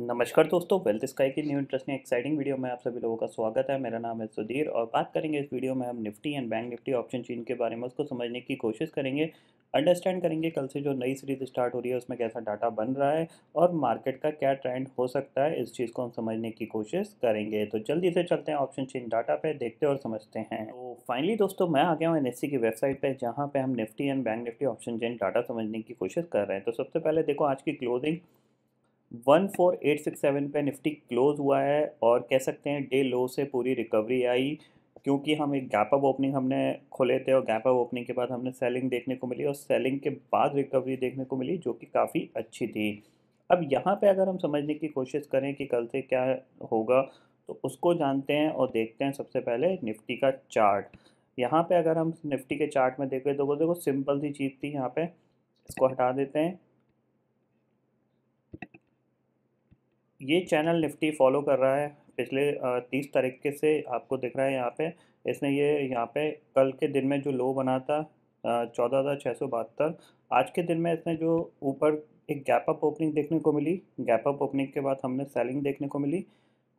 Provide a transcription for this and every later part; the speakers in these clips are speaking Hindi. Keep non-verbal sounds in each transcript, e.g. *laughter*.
नमस्कार दोस्तों वेल्थ स्काई की न्यू इंटरेस्टिंग एक्साइटिंग वीडियो में आप सभी लोगों का स्वागत है मेरा नाम है सुधीर और बात करेंगे इस वीडियो में हम Nifty and bank Nifty option chain के बारे में उसको समझने की कोशिश करेंगे अंडरस्टैंड करेंगे कल से जो नई सीरीज स्टार्ट हो रही है उसमें कैसा डाटा बन रहा है और मार्केट का क्या ट्रेंड हो सकता है इस चीज़ को हम समझने की कोशिश करेंगे तो जल्दी से चलते हैं ऑप्शन चेन डाटा पे देखते और समझते हैं तो फाइनली दोस्तों मैं आ गया हूँ एन e की वेबसाइट पर जहाँ पर हम Nifty and bank Nifty option chain data समझने की कोशिश कर रहे हैं तो सबसे पहले देखो आज की closing one four eight six seven पे निफ्टी क्लोज हुआ है और कह सकते हैं डे लो से पूरी रिकवरी आई क्योंकि हम एक गैप अप ओपनिंग हमने खोले थे और गैप अप ओपनिंग के बाद हमने सेलिंग देखने को मिली और सेलिंग के बाद रिकवरी देखने को मिली जो कि काफ़ी अच्छी थी अब यहाँ पे अगर हम समझने की कोशिश करें कि कल से क्या होगा तो उसको जानते हैं और देखते हैं सबसे पहले निफ्टी का चार्ट यहाँ पे अगर हम निफ्टी के चार्ट में देखें तो वो देखो सिंपल सी चीज़ थी यहाँ पे इसको हटा देते हैं ये चैनल निफ्टी फॉलो कर रहा है पिछले तीस के से आपको दिख रहा है यहाँ पे इसने ये यहाँ पे कल के दिन में जो लो बना था चौदह हज़ार छः सौ बहत्तर आज के दिन में इसने जो ऊपर एक गैप अप ओपनिंग देखने को मिली गैप अप ओपनिंग के बाद हमने सेलिंग देखने को मिली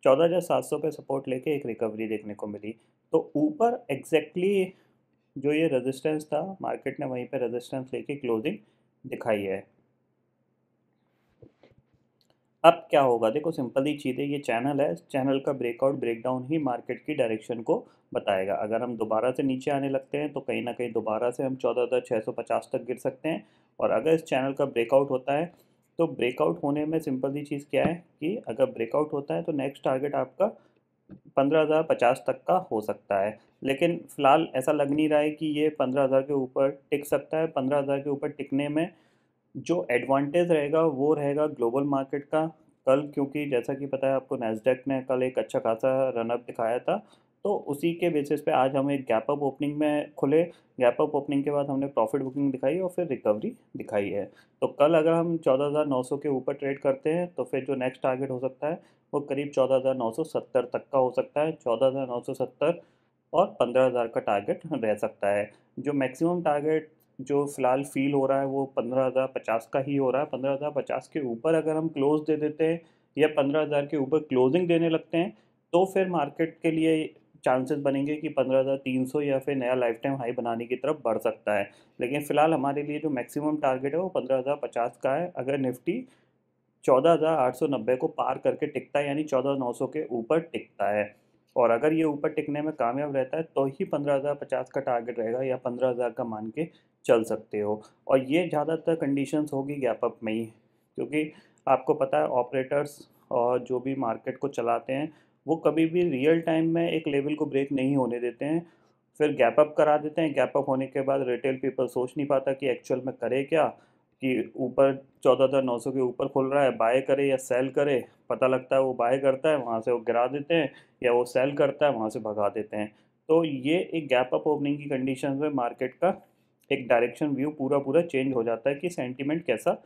चौदह हज़ार सात सौ पे सपोर्ट लेके एक रिकवरी देखने को मिली तो ऊपर एग्जैक्टली exactly जो ये रेजिस्टेंस था मार्केट ने वहीं पे रेजिस्टेंस लेके क्लोजिंग दिखाई है अब क्या होगा देखो सिंपल ही चीज़ है ये चैनल है चैनल का ब्रेकआउट ब्रेकडाउन ही मार्केट की डायरेक्शन को बताएगा अगर हम दोबारा से नीचे आने लगते हैं तो कहीं ना कहीं दोबारा से हम चौदह हज़ार छः सौ पचास तक गिर सकते हैं और अगर इस चैनल का ब्रेकआउट होता है तो ब्रेकआउट होने में सिंपल ही चीज़ क्या है कि अगर ब्रेकआउट होता है तो नेक्स्ट टारगेट आपका पंद्रह हज़ार पचास तक का हो सकता है लेकिन फ़िलहाल ऐसा लग नहीं रहा है कि ये पंद्रह हज़ार के ऊपर टिक सकता है पंद्रह हज़ार के ऊपर टिकने में जो एडवांटेज रहेगा वो रहेगा ग्लोबल मार्केट का कल क्योंकि जैसा कि पता है आपको नेसडेक ने कल एक अच्छा खासा रनअप दिखाया था तो उसी के बेसिस पे आज हम एक गैप अप ओपनिंग में खुले गैप अप ओपनिंग के बाद हमने प्रॉफिट बुकिंग दिखाई और फिर रिकवरी दिखाई है तो कल अगर हम 14,900 के ऊपर ट्रेड करते हैं तो फिर जो नेक्स्ट टारगेट हो सकता है वो करीब 14,970 तक का हो सकता है 14,970 और 15,000 का टारगेट रह सकता है जो मैक्सिमम टारगेट जो फ़िलहाल फील हो रहा है वो पंद्रह हज़ार पचास का ही हो रहा है पंद्रह हज़ार पचास के ऊपर अगर हम क्लोज दे देते हैं या पंद्रह हज़ार के ऊपर क्लोजिंग देने लगते हैं तो फिर मार्केट के लिए चांसेस बनेंगे कि पंद्रह हज़ार तीन सौ या फिर नया लाइफ टाइम हाई बनाने की तरफ बढ़ सकता है लेकिन फ़िलहाल हमारे लिए जो मैक्सिमम टारगेट है वो पंद्रह हज़ार पचास का है अगर निफ्टी चौदह हज़ार आठ सौ नब्बे को पार करके टिकता है यानी चौदह नौ सौ के ऊपर टिकता है और अगर ये ऊपर टिकने में कामयाब रहता है तो ही पंद्रह हज़ार पचास का टारगेट रहेगा या पंद्रह हज़ार का मान के चल सकते हो और ये ज़्यादातर कंडीशंस होगी गैप अप में ही क्योंकि आपको पता है ऑपरेटर्स और जो भी मार्केट को चलाते हैं वो कभी भी रियल टाइम में एक लेवल को ब्रेक नहीं होने देते हैं फिर गैप अप करा देते हैं गैप अप होने के बाद रिटेल पीपल सोच नहीं पाता कि एक्चुअल में करे क्या कि ऊपर चौदह हज़ार नौ सौ के ऊपर खुल रहा है बाय करे या सेल करे पता लगता है वो बाय करता है वहाँ से वो गिरा देते हैं या वो सेल करता है वहाँ से भगा देते हैं तो ये एक गैप अप ओपनिंग की कंडीशन में मार्केट का एक डायरेक्शन व्यू पूरा पूरा चेंज हो जाता है कि सेंटिमेंट कैसा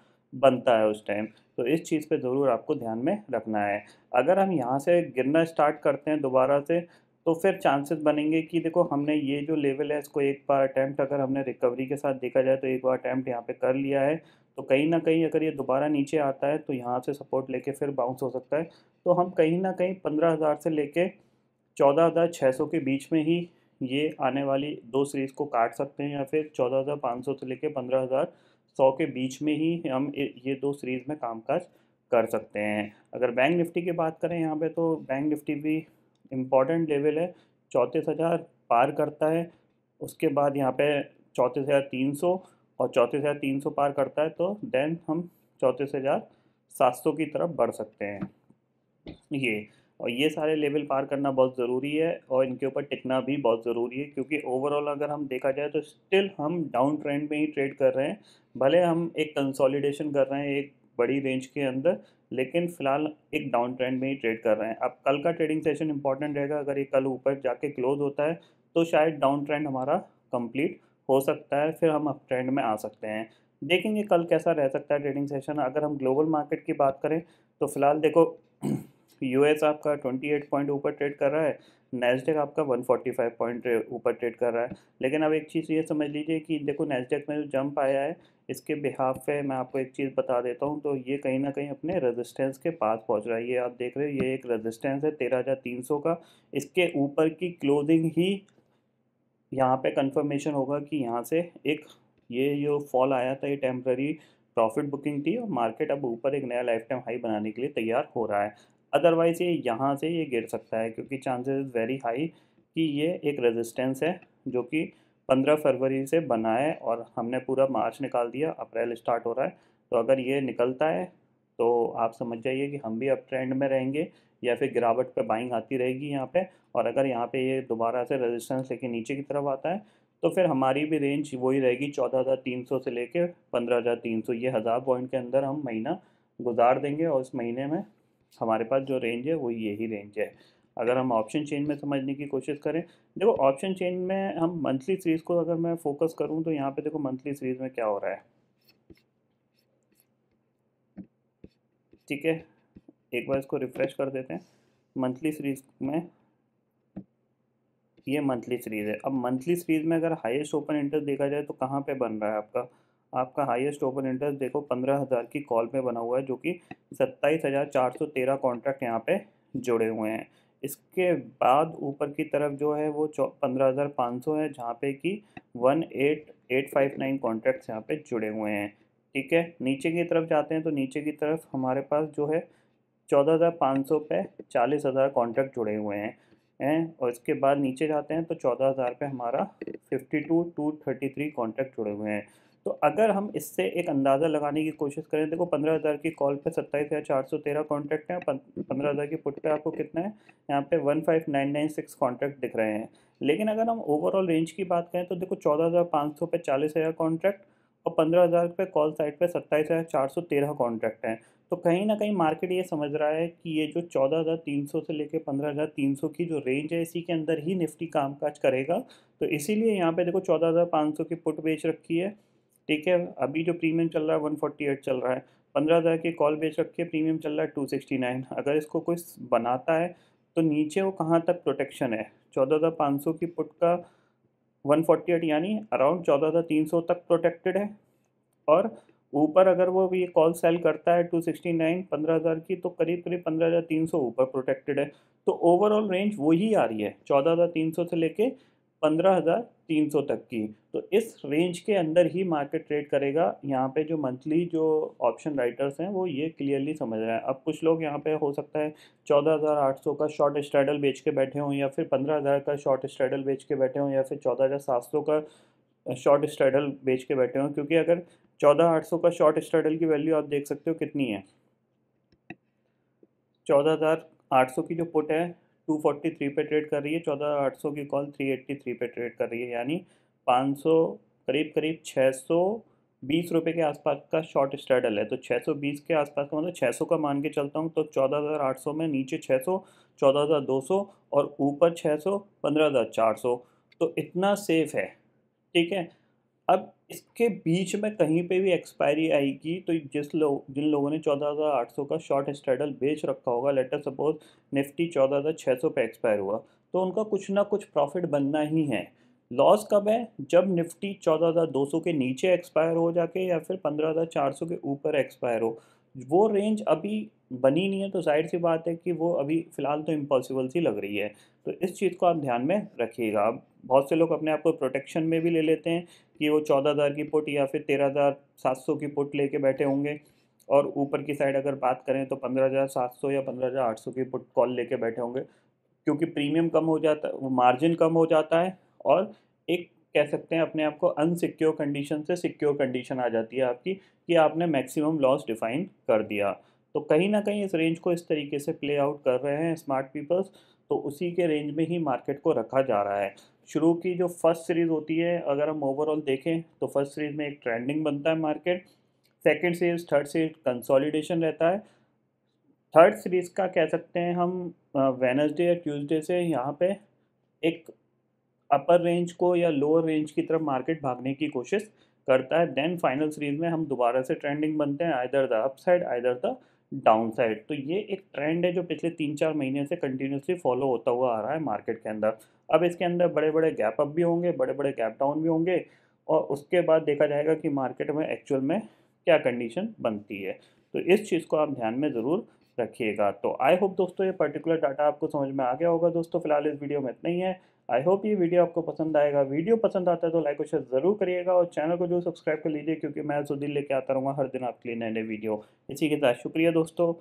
बनता है उस टाइम तो इस चीज़ पे ज़रूर आपको ध्यान में रखना है अगर हम यहाँ से गिरना स्टार्ट करते हैं दोबारा से तो फिर चांसेस बनेंगे कि देखो हमने ये जो लेवल है इसको एक बार अटैम्प्ट अगर हमने रिकवरी के साथ देखा जाए तो एक बार अटैम्प्ट यहाँ पे कर लिया है तो कहीं ना कहीं अगर ये दोबारा नीचे आता है तो यहाँ से सपोर्ट लेके फिर बाउंस हो सकता है तो हम कहीं ना कहीं पंद्रह हज़ार से लेके चौदह हज़ार छः सौ के बीच में ही ये आने वाली दो सीरीज़ को काट सकते हैं या फिर चौदह हज़ार पाँच सौ से लेके पंद्रह हज़ार सौ के बीच में ही हम ये दो सीरीज़ में कामकाज कर सकते हैं अगर बैंक निफ्टी की बात करें यहाँ पे तो बैंक निफ्टी भी इम्पॉर्टेंट लेवल है चौंतीस हज़ार पार करता है उसके बाद यहाँ पे चौंतीस हज़ार तीन सौ और चौंतीस हज़ार तीन सौ पार करता है तो देन हम चौंतीस हज़ार सात सौ की तरफ बढ़ सकते हैं ये और ये सारे लेवल पार करना बहुत ज़रूरी है और इनके ऊपर टिकना भी बहुत ज़रूरी है क्योंकि ओवरऑल अगर हम देखा जाए तो स्टिल हम डाउन ट्रेंड में ही ट्रेड कर रहे हैं भले हम एक कंसोलिडेशन कर रहे हैं एक बड़ी रेंज के अंदर लेकिन फिलहाल एक डाउन ट्रेंड में ही ट्रेड कर रहे हैं अब कल का ट्रेडिंग सेशन इंपॉर्टेंट रहेगा अगर ये कल ऊपर जाके क्लोज होता है तो शायद डाउन ट्रेंड हमारा कंप्लीट हो सकता है फिर हम अप ट्रेंड में आ सकते हैं देखेंगे कल कैसा रह सकता है ट्रेडिंग सेशन अगर हम ग्लोबल मार्केट की बात करें तो फिलहाल देखो यूएस *clears throat* आपका एट पॉइंट ऊपर ट्रेड कर रहा है नेस्डेक आपका 145 पॉइंट ऊपर ट्रेड कर रहा है लेकिन अब एक चीज़ ये समझ लीजिए कि देखो नेस्डेक में जो जंप आया है इसके बिहाफ पे मैं आपको एक चीज़ बता देता हूँ तो ये कहीं ना कहीं अपने रेजिस्टेंस के पास पहुँच रहा है ये आप देख रहे हो ये एक रजिस्टेंस है तेरह हज़ार तीन सौ का इसके ऊपर की क्लोजिंग ही यहाँ पर कन्फर्मेशन होगा कि यहाँ से एक ये जो फॉल आया था ये टेम्प्ररी प्रॉफिट बुकिंग थी और मार्केट अब ऊपर एक नया लाइफ टाइम हाई बनाने के लिए तैयार हो रहा है अदरवाइज़ ये यहाँ से ये गिर सकता है क्योंकि चांसेस वेरी हाई कि ये एक रेजिस्टेंस है जो कि पंद्रह फरवरी से बना है और हमने पूरा मार्च निकाल दिया अप्रैल स्टार्ट हो रहा है तो अगर ये निकलता है तो आप समझ जाइए कि हम भी अब ट्रेंड में रहेंगे या फिर गिरावट पे बाइंग आती रहेगी यहाँ पे और अगर यहाँ पे ये दोबारा से रेजिस्टेंस लेके नीचे की तरफ आता है तो फिर हमारी भी रेंज वही रहेगी चौदह हज़ार तीन सौ से लेके पंद्रह हज़ार तीन सौ ये हज़ार पॉइंट के अंदर हम महीना गुजार देंगे और इस महीने में हमारे पास जो रेंज है वो यही रेंज है अगर हम ऑप्शन चेंज में समझने की कोशिश करें देखो ऑप्शन चेंज में हम मंथली सीरीज़ को अगर मैं फोकस करूं तो यहाँ पे देखो मंथली सीरीज़ में क्या हो रहा है ठीक है एक बार इसको रिफ्रेश कर देते हैं मंथली सीरीज़ में ये मंथली सीरीज़ है अब मंथली सीरीज़ में अगर हाईएस्ट ओपन इंटरेस्ट देखा जाए तो कहाँ पे बन रहा है आपका आपका हाईएस्ट ओपन इंटरेस्ट देखो पंद्रह हज़ार की कॉल पे बना हुआ है जो कि सत्ताईस हज़ार चार सौ तेरह कॉन्ट्रैक्ट यहाँ पे जुड़े हुए हैं इसके बाद ऊपर की तरफ जो है वो पंद्रह हज़ार पाँच सौ है जहाँ पे कि one eight eight five nine contracts यहाँ पे जुड़े हुए हैं ठीक है नीचे की तरफ जाते हैं तो नीचे की तरफ हमारे पास जो है चौदह हज़ार पाँच सौ पे चालीस हज़ार कॉन्ट्रैक्ट जुड़े हुए हैं हैं और इसके बाद नीचे जाते हैं तो चौदह हज़ार पे हमारा fifty two two thirty three contract जुड़े हुए हैं तो अगर हम इससे एक अंदाज़ा लगाने की कोशिश करें देखो पंद्रह हज़ार की कॉल पे सत्ताईस हज़ार चार सौ तेरह कॉन्ट्रैक्ट हैं पंद्रह हज़ार की पुट पे आपको कितना है यहाँ पे one five nine nine six contract दिख रहे हैं लेकिन अगर हम ओवरऑल रेंज की बात करें तो देखो चौदह हज़ार पाँच सौ पे चालीस हज़ार कॉन्ट्रैक्ट और पंद्रह हज़ार पे कॉल साइट पे सत्ताईस हज़ार चार सौ तेरह कॉन्ट्रैक्ट हैं तो कहीं ना कहीं मार्केट ये समझ रहा है कि ये जो चौदह हज़ार तीन सौ से लेकर पंद्रह हज़ार तीन सौ की जो रेंज है इसी के अंदर ही निफ्टी कामकाज करेगा तो इसीलिए यहाँ पे देखो चौदह हज़ार पाँच सौ की पुट बेच रखी है ठीक है अभी जो प्रीमियम चल रहा है वन फोर्टी एट चल रहा है पंद्रह हज़ार की कॉल बेच रखी प्रीमियम चल रहा है टू सिक्सटी नाइन अगर इसको कोई बनाता है तो नीचे वो कहाँ तक प्रोटेक्शन है चौदह हज़ार पाँच सौ की पुट का वन फोर्टी एट यानी अराउंड चौदह हज़ार तीन सौ तक प्रोटेक्टेड है और ऊपर अगर वो ये कॉल सेल करता है टू सिक्सटी नाइन पंद्रह हज़ार की तो करीब करीब पंद्रह हज़ार तीन सौ ऊपर प्रोटेक्टेड है तो ओवरऑल रेंज वही आ रही है चौदह हज़ार तीन सौ से लेके सौ तक की तो इस रेंज के अंदर ही मार्केट ट्रेड करेगा यहाँ पे जो मंथली जो ऑप्शन राइटर्स हैं वो ये क्लियरली समझ रहे हैं अब कुछ लोग यहाँ पे हो सकता है 14,800 का शॉर्ट स्ट्रैडल बेच के बैठे हों या फिर 15,000 का शॉर्ट स्ट्रैडल बेच के बैठे हों या फिर 14,700 का शॉर्ट स्ट्रैडल बेच के बैठे हों क्योंकि अगर सौ का शॉर्ट स्ट्रैडल की वैल्यू आप देख सकते हो कितनी है सौ की जो पुट है टू फोर्टी थ्री पे ट्रेड कर रही है चौदह आठ सौ की कॉल थ्री एट्टी थ्री पे ट्रेड कर रही है यानी पाँच सौ करीब करीब छः सौ बीस रुपये के आसपास का शॉर्ट स्ट्रैडल है तो छः सौ बीस के आसपास का मतलब छः सौ का मान के चलता हूँ तो चौदह हज़ार आठ सौ में नीचे छः सौ चौदह हज़ार दो सौ और ऊपर छः सौ पंद्रह हज़ार चार सौ तो इतना सेफ़ है ठीक है अब इसके बीच में कहीं पे भी एक्सपायरी आएगी तो जिस लोग जिन लोगों ने चौदह हज़ार आठ सौ का शॉर्ट स्ट्रेडल बेच रखा होगा लेटर सपोज निफ्टी चौदह हज़ार छः सौ पे एक्सपायर हुआ तो उनका कुछ ना कुछ प्रॉफिट बनना ही है लॉस कब है जब निफ्टी चौदह हज़ार दो सौ के नीचे एक्सपायर हो जाके या फिर पंद्रह हज़ार चार सौ के ऊपर एक्सपायर हो वो रेंज अभी बनी नहीं है तो जाहिर सी बात है कि वो अभी फ़िलहाल तो इम्पॉसिबल सी लग रही है तो इस चीज़ को आप ध्यान में रखिएगा आप बहुत से लोग अपने आप को प्रोटेक्शन में भी ले लेते हैं कि वो चौदह हज़ार की पुट या फिर तेरह हज़ार सात सौ की पुट लेके बैठे होंगे और ऊपर की साइड अगर बात करें तो पंद्रह हज़ार सात सौ या पंद्रह हज़ार आठ सौ की पुट कॉल लेके बैठे होंगे क्योंकि प्रीमियम कम हो जाता है मार्जिन कम हो जाता है और एक कह सकते हैं अपने आप को अनसिक्योर कंडीशन से सिक्योर कंडीशन आ जाती है आपकी कि आपने मैक्सिमम लॉस डिफाइन कर दिया तो कहीं ना कहीं इस रेंज को इस तरीके से प्ले आउट कर रहे हैं स्मार्ट पीपल्स तो उसी के रेंज में ही मार्केट को रखा जा रहा है शुरू की जो फर्स्ट सीरीज़ होती है अगर हम ओवरऑल देखें तो फर्स्ट सीरीज़ में एक ट्रेंडिंग बनता है market second series third series consolidation रहता है थर्ड सीरीज़ का कह सकते हैं हम वेनसडे या ट्यूसडे से यहाँ पे एक अपर रेंज को या लोअर रेंज की तरफ मार्केट भागने की कोशिश करता है देन फाइनल सीरीज में हम दोबारा से ट्रेंडिंग बनते हैं either the up side either the downside तो ये एक ट्रेंड है जो पिछले तीन चार महीने से कंटिन्यूसली फॉलो होता हुआ आ रहा है मार्केट के अंदर अब इसके अंदर बड़े बड़े गैप अप भी होंगे बड़े बड़े गैप डाउन भी होंगे और उसके बाद देखा जाएगा कि मार्केट में एक्चुअल में क्या कंडीशन बनती है तो इस चीज़ को आप ध्यान में ज़रूर रखिएगा तो आई होप दोस्तों ये पर्टिकुलर डाटा आपको समझ में आ गया होगा दोस्तों फिलहाल इस वीडियो में इतना ही है आई होप ये वीडियो आपको पसंद आएगा वीडियो पसंद आता है तो लाइक और शेयर ज़रूर करिएगा और चैनल को जरूर सब्सक्राइब कर लीजिए क्योंकि मैं सुधीर लेके आता रहूँगा हर दिन आपके लिए नए नए वीडियो इसी के साथ शुक्रिया दोस्तों